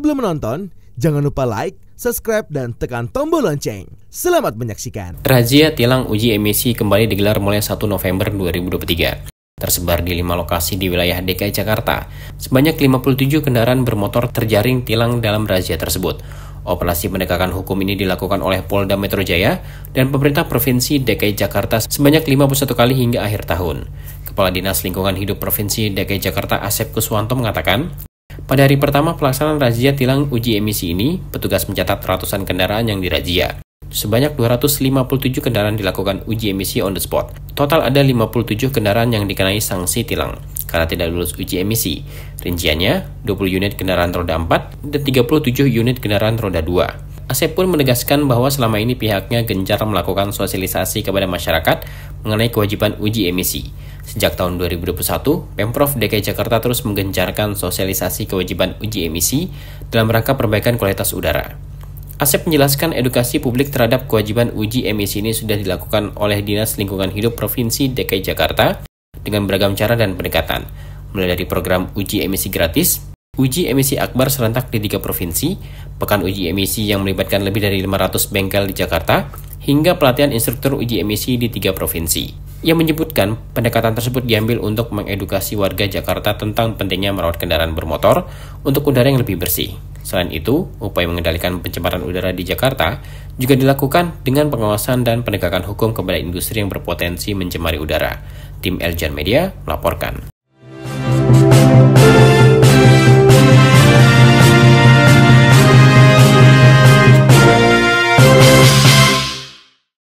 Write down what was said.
Sebelum menonton, jangan lupa like, subscribe, dan tekan tombol lonceng. Selamat menyaksikan. Razia tilang uji emisi kembali digelar mulai 1 November 2023 tersebar di lima lokasi di wilayah DKI Jakarta. Sebanyak 57 kendaraan bermotor terjaring tilang dalam razia tersebut. Operasi penegakan hukum ini dilakukan oleh Polda Metro Jaya dan pemerintah Provinsi DKI Jakarta sebanyak 51 kali hingga akhir tahun. Kepala Dinas Lingkungan Hidup Provinsi DKI Jakarta Asep Kuswanto mengatakan, pada hari pertama pelaksanaan razia tilang uji emisi ini, petugas mencatat ratusan kendaraan yang dirazia. Sebanyak 257 kendaraan dilakukan uji emisi on the spot. Total ada 57 kendaraan yang dikenai sanksi tilang karena tidak lulus uji emisi. Rinciannya, 20 unit kendaraan roda 4 dan 37 unit kendaraan roda 2. Asep pun menegaskan bahwa selama ini pihaknya gencar melakukan sosialisasi kepada masyarakat mengenai kewajiban uji emisi. Sejak tahun 2021, Pemprov DKI Jakarta terus menggencarkan sosialisasi kewajiban uji emisi dalam rangka perbaikan kualitas udara. Asep menjelaskan edukasi publik terhadap kewajiban uji emisi ini sudah dilakukan oleh Dinas Lingkungan Hidup Provinsi DKI Jakarta dengan beragam cara dan pendekatan, mulai dari program uji emisi gratis, Uji emisi akbar serentak di tiga provinsi, pekan uji emisi yang melibatkan lebih dari 500 bengkel di Jakarta, hingga pelatihan instruktur uji emisi di tiga provinsi. Ia menyebutkan pendekatan tersebut diambil untuk mengedukasi warga Jakarta tentang pentingnya merawat kendaraan bermotor untuk udara yang lebih bersih. Selain itu, upaya mengendalikan pencemaran udara di Jakarta juga dilakukan dengan pengawasan dan penegakan hukum kepada industri yang berpotensi mencemari udara. Tim Eljan Media melaporkan.